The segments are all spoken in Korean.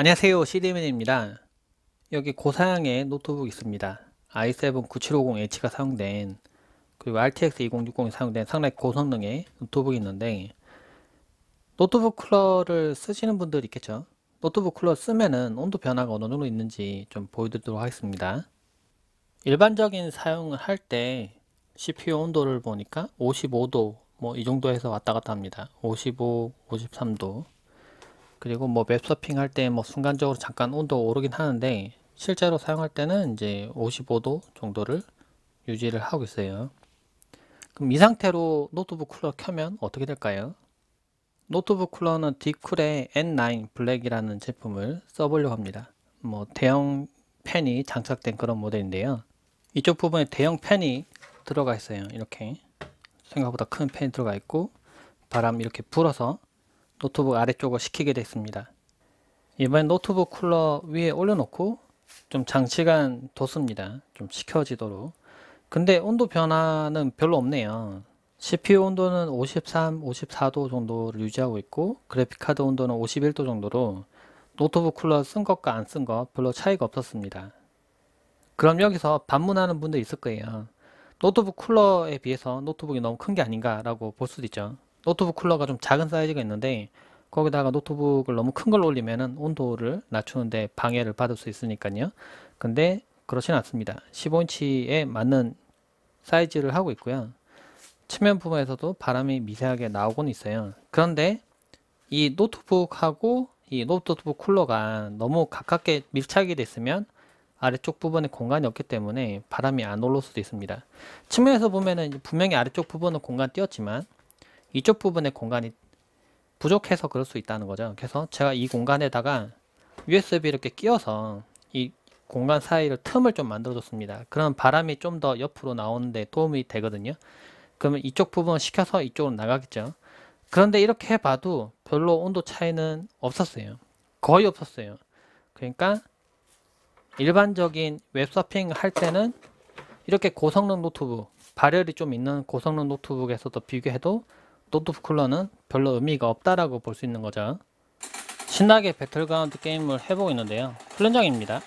안녕하세요 시디맨입니다 여기 고사양의 노트북 있습니다 i7-9750H가 사용된 그리고 RTX 2060이 사용된 상당히 고성능의 노트북이 있는데 노트북 쿨러를 쓰시는 분들 있겠죠 노트북 쿨러 쓰면은 온도 변화가 어느 정도 있는지 좀 보여드리도록 하겠습니다 일반적인 사용을 할 때 CPU 온도를 보니까 55도 뭐 이 정도 에서 왔다 갔다 합니다 55, 53도 그리고 뭐 웹서핑 할 때 뭐 순간적으로 잠깐 온도 오르긴 하는데 실제로 사용할 때는 이제 55도 정도를 유지를 하고 있어요 그럼 이 상태로 노트북 쿨러 켜면 어떻게 될까요? 노트북 쿨러는 디쿨의 N9 블랙이라는 제품을 써보려고 합니다 뭐 대형 팬이 장착된 그런 모델인데요 이쪽 부분에 대형 팬이 들어가 있어요 이렇게 생각보다 큰 팬이 들어가 있고 바람 이렇게 불어서 노트북 아래쪽을 식히게 됐습니다. 이번엔 노트북 쿨러 위에 올려놓고 좀 장시간 뒀습니다. 좀 식혀지도록. 근데 온도 변화는 별로 없네요. CPU 온도는 53, 54도 정도를 유지하고 있고 그래픽카드 온도는 51도 정도로 노트북 쿨러 쓴 것과 안 쓴 것 별로 차이가 없었습니다. 그럼 여기서 반문하는 분들 있을 거예요. 노트북 쿨러에 비해서 노트북이 너무 큰 게 아닌가 라고 볼 수도 있죠. 노트북 쿨러가 좀 작은 사이즈가 있는데 거기다가 노트북을 너무 큰 걸 올리면은 온도를 낮추는데 방해를 받을 수 있으니까요. 근데 그렇진 않습니다. 15인치에 맞는 사이즈를 하고 있고요. 측면 부분에서도 바람이 미세하게 나오곤 있어요. 그런데 이 노트북하고 이 노트북 쿨러가 너무 가깝게 밀착이 됐으면 아래쪽 부분에 공간이 없기 때문에 바람이 안 올라올 수도 있습니다. 측면에서 보면은 분명히 아래쪽 부분은 공간 띄었지만 이쪽 부분에 공간이 부족해서 그럴 수 있다는 거죠. 그래서 제가 이 공간에다가 USB 이렇게 끼워서 이 공간 사이를 틈을 좀 만들어줬습니다. 그럼 바람이 좀 더 옆으로 나오는데 도움이 되거든요. 그러면 이쪽 부분을 시켜서 이쪽으로 나가겠죠. 그런데 이렇게 봐도 별로 온도 차이는 없었어요. 거의 없었어요. 그러니까 일반적인 웹서핑 할 때는 이렇게 고성능 노트북, 발열이 좀 있는 고성능 노트북에서도 비교해도 노트북 쿨러는 별로 의미가 없다라고 볼 수 있는 거죠. 신나게 배틀그라운드 게임을 해보고 있는데요. 훈련장입니다.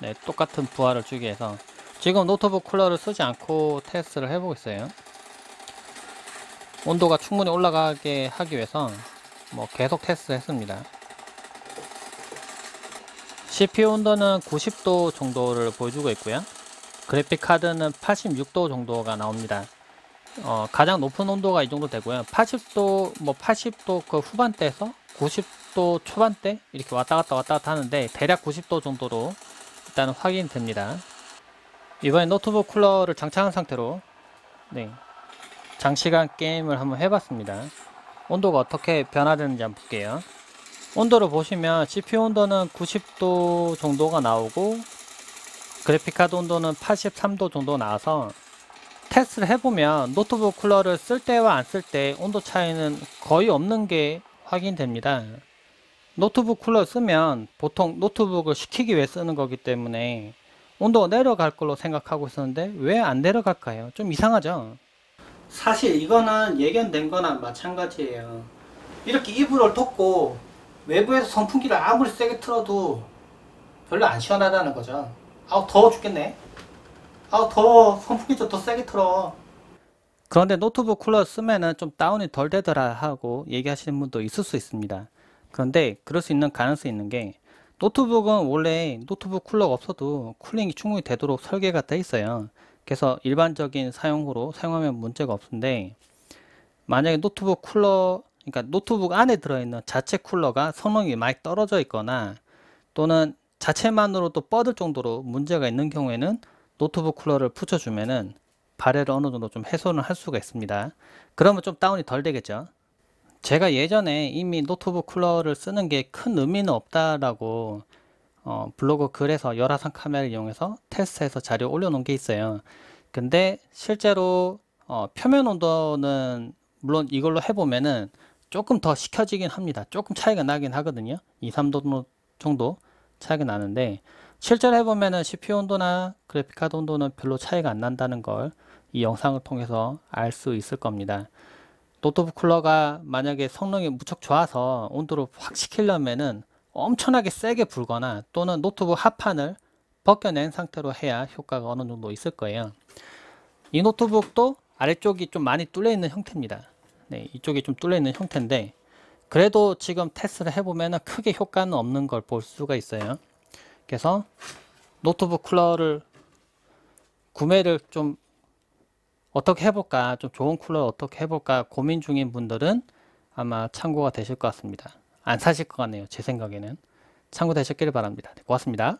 네, 똑같은 부하를 주기 위해서 지금 노트북 쿨러를 쓰지 않고 테스트를 해보고 있어요. 온도가 충분히 올라가게 하기 위해서 뭐 계속 테스트 했습니다. CPU 온도는 90도 정도를 보여주고 있고요. 그래픽 카드는 86도 정도가 나옵니다. 어, 가장 높은 온도가 이 정도 되고요. 80도, 뭐 80도 그 후반대에서 90도 초반대 이렇게 왔다 갔다 왔다 갔다 하는데 대략 90도 정도로 일단 확인됩니다. 이번에 노트북 쿨러를 장착한 상태로 네, 장시간 게임을 한번 해봤습니다. 온도가 어떻게 변화되는지 한번 볼게요. 온도를 보시면 CPU 온도는 90도 정도가 나오고 그래픽카드 온도는 83도 정도 나와서 테스트를 해보면 노트북 쿨러를 쓸 때와 안 쓸 때 온도 차이는 거의 없는 게 확인됩니다. 노트북 쿨러 쓰면 보통 노트북을 식히기 위해 쓰는 거기 때문에 온도가 내려갈 걸로 생각하고 있었는데 왜 안 내려갈까요? 좀 이상하죠? 사실 이거는 예견된 거나 마찬가지예요. 이렇게 이불을 덮고 외부에서 선풍기를 아무리 세게 틀어도 별로 안 시원하다는 거죠. 아우 더워 죽겠네. 아 더워 선풍기 좀 더 세게 틀어 그런데 노트북 쿨러 쓰면은 좀 다운이 덜 되더라 하고 얘기하시는 분도 있을 수 있습니다 그런데 그럴 수 있는 가능성이 있는 게 노트북은 원래 노트북 쿨러가 없어도 쿨링이 충분히 되도록 설계가 돼 있어요 그래서 일반적인 사용으로 사용하면 문제가 없는데 만약에 노트북 쿨러 그러니까 노트북 안에 들어있는 자체 쿨러가 성능이 많이 떨어져 있거나 또는 자체만으로도 뻗을 정도로 문제가 있는 경우에는 노트북 쿨러를 붙여주면은 발열을 어느 정도 좀 해소는 할 수가 있습니다. 그러면 좀 다운이 덜 되겠죠. 제가 예전에 이미 노트북 쿨러를 쓰는 게 큰 의미는 없다라고 어, 블로그 글에서 열화상 카메라를 이용해서 테스트해서 자료 올려놓은 게 있어요. 근데 실제로 어, 표면 온도는 물론 이걸로 해보면은 조금 더 식혀지긴 합니다. 조금 차이가 나긴 하거든요. 2, 3도 정도 차이가 나는데 실제로 해보면은 CPU 온도나 그래픽카드 온도는 별로 차이가 안 난다는 걸 이 영상을 통해서 알 수 있을 겁니다. 노트북 쿨러가 만약에 성능이 무척 좋아서 온도를 확 시키려면은 엄청나게 세게 불거나 또는 노트북 하판을 벗겨낸 상태로 해야 효과가 어느 정도 있을 거예요. 이 노트북도 아래쪽이 좀 많이 뚫려 있는 형태입니다. 네, 이쪽이 좀 뚫려 있는 형태인데 그래도 지금 테스트를 해보면 크게 효과는 없는 걸 볼 수가 있어요. 그래서 노트북 쿨러를 구매를 좀 어떻게 해볼까 좀 좋은 쿨러 어떻게 해볼까 고민 중인 분들은 아마 참고가 되실 것 같습니다 안 사실 것 같네요 제 생각에는 참고 되셨기를 바랍니다 네, 고맙습니다